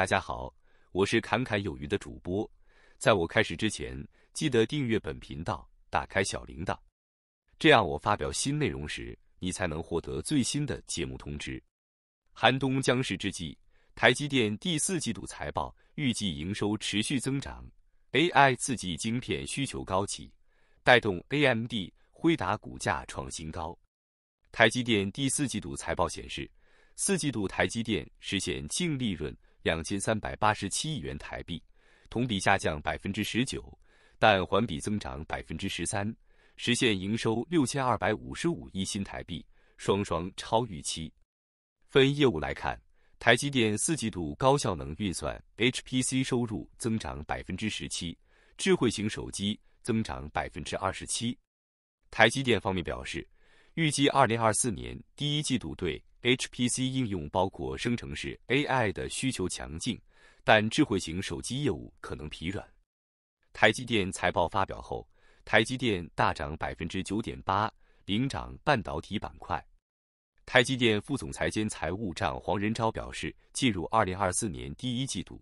大家好，我是侃侃有余的主播。在我开始之前，记得订阅本频道，打开小铃铛，这样我发表新内容时，你才能获得最新的节目通知。寒冬将至之际，台积电第四季度财报预计营收持续增长，AI 刺激晶片需求高企，带动 AMD 辉达股价创新高。台积电第四季度财报显示，四季度台积电实现净利润。两千三百八十七亿元台币，同比下降百分之十九，但环比增长百分之十三，实现营收六千二百五十五亿新台币，双双超预期。分业务来看，台积电四季度高效能运算 （HPC） 收入增长百分之十七，智慧型手机增长百分之二十七。台积电方面表示，预计二零二四年第一季度对 HPC 应用包括生成式 AI 的需求强劲，但智慧型手机业务可能疲软。台积电财报发表后，台积电大涨百分之九点八，领涨半导体板块。台积电副总裁兼财务长黄仁昭表示，进入二零二四年第一季度，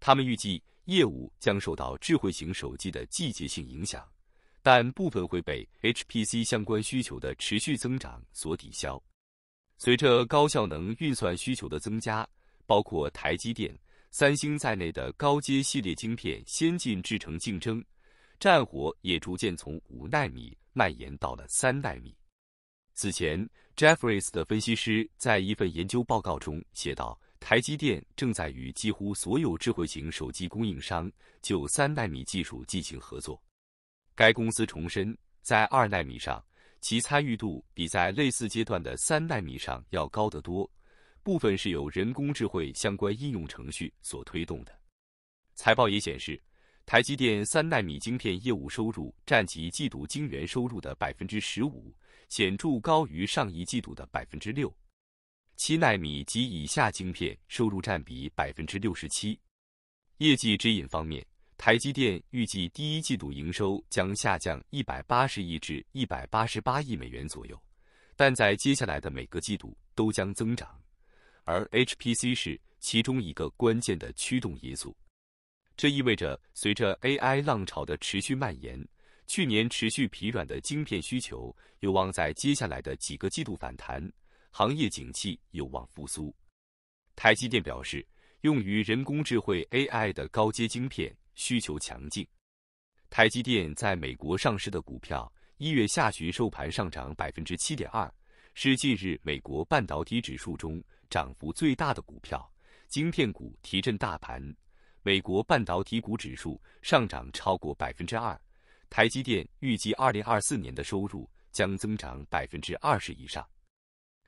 他们预计业务将受到智慧型手机的季节性影响，但部分会被 HPC 相关需求的持续增长所抵消。随着高效能运算需求的增加，包括台积电、三星在内的高阶系列晶片先进制程竞争战火也逐渐从五纳米蔓延到了三纳米。此前，Jeffries 的分析师在一份研究报告中写道：“台积电正在与几乎所有智慧型手机供应商就三纳米技术进行合作。”该公司重申，在二纳米上。其参与度比在类似阶段的三纳米上要高得多，部分是由人工智慧相关应用程序所推动的。财报也显示，台积电三纳米晶片业务收入占其季度晶圆收入的百分之十五，显著高于上一季度的百分之六。七纳米及以下晶片收入占比百分之六十七。业绩指引方面。台积电预计第一季度营收将下降一百八十亿至一百八十八亿美元左右，但在接下来的每个季度都将增长，而 HPC 是其中一个关键的驱动因素。这意味着，随着 AI 浪潮的持续蔓延，去年持续疲软的晶片需求有望在接下来的几个季度反弹，行业景气有望复苏。台积电表示，用于人工智慧 AI 的高阶晶片。需求强劲，台积电在美国上市的股票一月下旬收盘上涨百分之七点二，是近日美国半导体指数中涨幅最大的股票。晶片股提振大盘，美国半导体股指数上涨超过百分之二。台积电预计二零二四年的收入将增长百分之二十以上。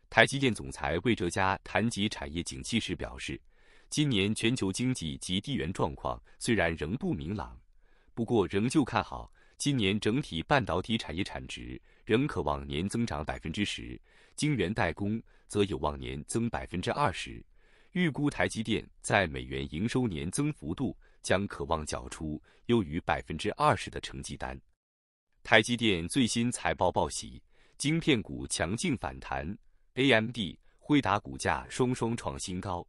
台积电总裁魏哲嘉谈及产业景气时表示。今年全球经济及地缘状况虽然仍不明朗，不过仍旧看好今年整体半导体产业产值仍可望年增长百分之十，晶圆代工则有望年增百分之二十。预估台积电在美元营收年增幅度将可望缴出优于百分之二十的成绩单。台积电最新财报报喜，晶片股强劲反弹，AMD、辉达股价双双创新高。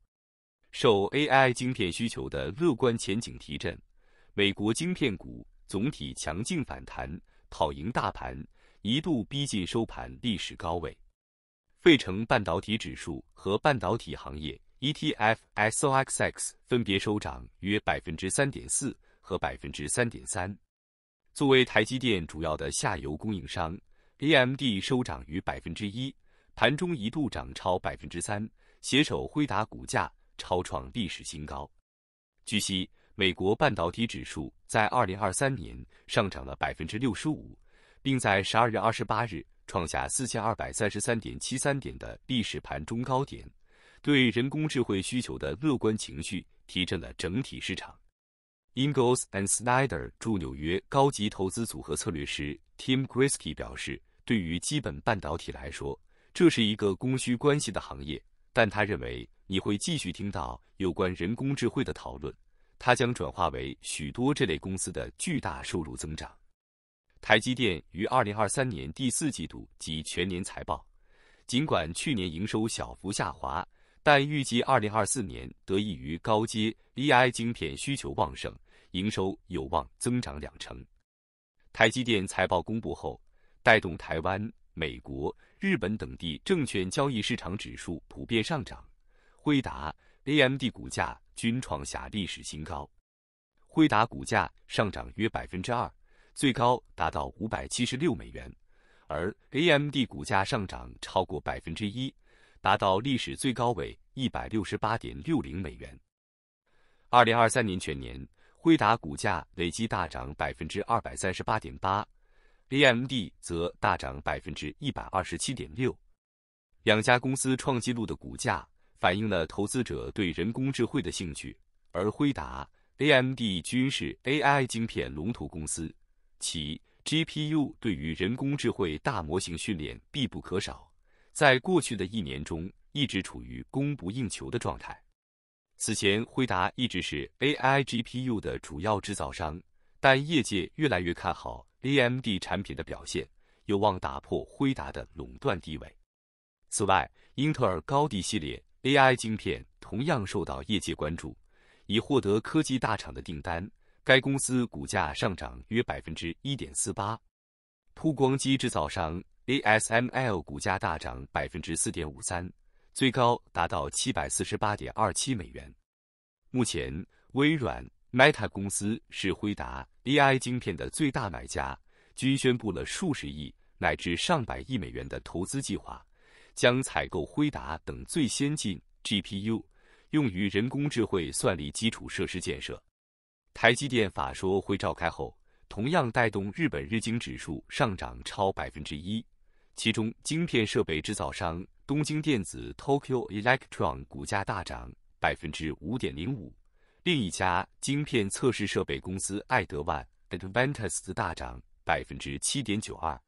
受 AI 晶片需求的乐观前景提振，美国晶片股总体强劲反弹，跑赢大盘，一度逼近收盘历史高位。费城半导体指数和半导体行业 ETF S O X X 分别收涨约百分之三点四和百分之三点三。作为台积电主要的下游供应商，A M D 收涨逾百分之一，盘中一度涨超百分之三，携手辉达股价。超创历史新高。据悉，美国半导体指数在二零二三年上涨了百分之六十五，并在十二月二十八日创下四千二百三十三点七三点的历史盘中高点。对人工智慧需求的乐观情绪提振了整体市场。Ingalls and Snyder，驻纽约高级投资组合策略师 Tim Grisky 表示：“对于基本半导体来说，这是一个供需关系的行业。”但他认为。你会继续听到有关人工智慧的讨论，它将转化为许多这类公司的巨大收入增长。台积电于二零二三年第四季度及全年财报，尽管去年营收小幅下滑，但预计二零二四年得益于高阶 AI 晶片需求旺盛，营收有望增长两成。台积电财报公布后，带动台湾、美国、日本等地证券交易市场指数普遍上涨。辉达、AMD 股价均创下历史新高。辉达股价上涨约百分之二，最高达到五百七十六美元；而 AMD 股价上涨超过百分之一，达到历史最高为一百六十八点六零美元。二零二三年全年，辉达股价累计大涨百分之二百三十八点八，AMD 则大涨百分之一百二十七点六。两家公司创纪录的股价。反映了投资者对人工智慧的兴趣，而辉达、AMD 均是 AI 晶片龙头公司，其 GPU 对于人工智慧大模型训练必不可少，在过去的一年中一直处于供不应求的状态。此前，辉达一直是 AI GPU 的主要制造商，但业界越来越看好 AMD 产品的表现，有望打破辉达的垄断地位。此外，英特尔高地系列。AI 晶片同样受到业界关注，已获得科技大厂的订单。该公司股价上涨约百分之一点四八。曝光机制造商 ASML 股价大涨百分之四点五三，最高达到七百四十八点二七美元。目前，微软、Meta 公司是辉达 AI 晶片的最大买家，均宣布了数十亿乃至上百亿美元的投资计划。将采购辉达等最先进 GPU，用于人工智慧算力基础设施建设。台积电法说会召开后，同样带动日本日经指数上涨超百分之一，其中晶片设备制造商东京电子 Tokyo Electron 股价大涨百分之五点零五，另一家晶片测试设备公司爱德万 a d v a n t u s 大涨百分之七点九二。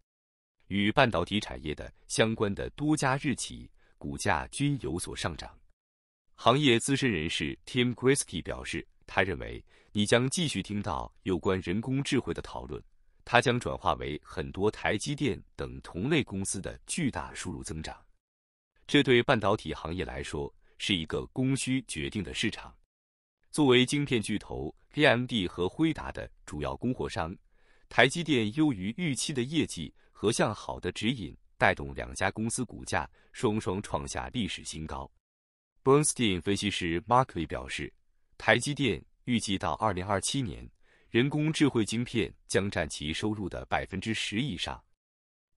与半导体产业的相关的多家日企股价均有所上涨。行业资深人士 Tim c r i s k y 表示，他认为你将继续听到有关人工智能的讨论，它将转化为很多台积电等同类公司的巨大收入增长。这对半导体行业来说是一个供需决定的市场。作为晶片巨头 AMD 和辉达的主要供货商，台积电优于预期的业绩。和向好的指引，带动两家公司股价双双创下历史新高。Bernstein 分析师 Markley 表示，台积电预计到2027年，人工智慧晶片将占其收入的百分之十以上。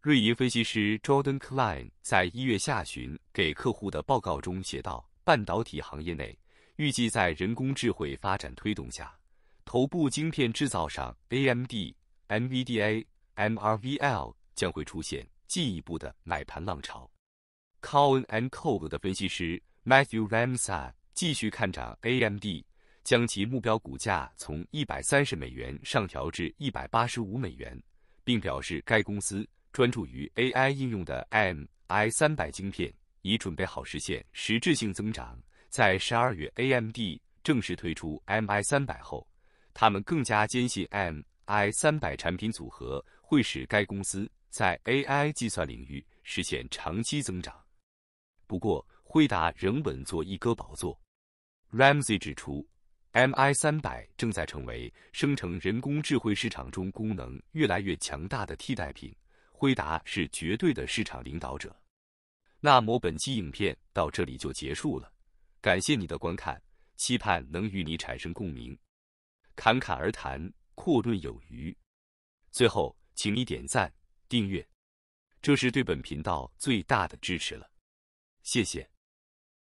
瑞银分析师 Jordan Klein 在一月下旬给客户的报告中写道：“半导体行业内预计在人工智慧发展推动下，头部晶片制造商 AMD、NVDA、MRVL。”将会出现进一步的买盘浪潮。Cowen and Co 的分析师 Matthew Ramsay 继续看涨 AMD，将其目标股价从一百三十美元上调至一百八十五美元，并表示该公司专注于 AI 应用的 MI 三百晶片已准备好实现实质性增长。在十二月 AMD 正式推出 MI 三百后，他们更加坚信 MI 三百产品组合会使该公司。在 AI 计算领域实现长期增长，不过辉达仍稳坐一哥宝座。Ramsey 指出，M I 三百正在成为生成人工智慧市场中功能越来越强大的替代品。辉达是绝对的市场领导者。那么，本期影片到这里就结束了，感谢你的观看，期盼能与你产生共鸣。侃侃而谈，阔论有余。最后，请你点赞。订阅，这是对本频道最大的支持了，谢谢。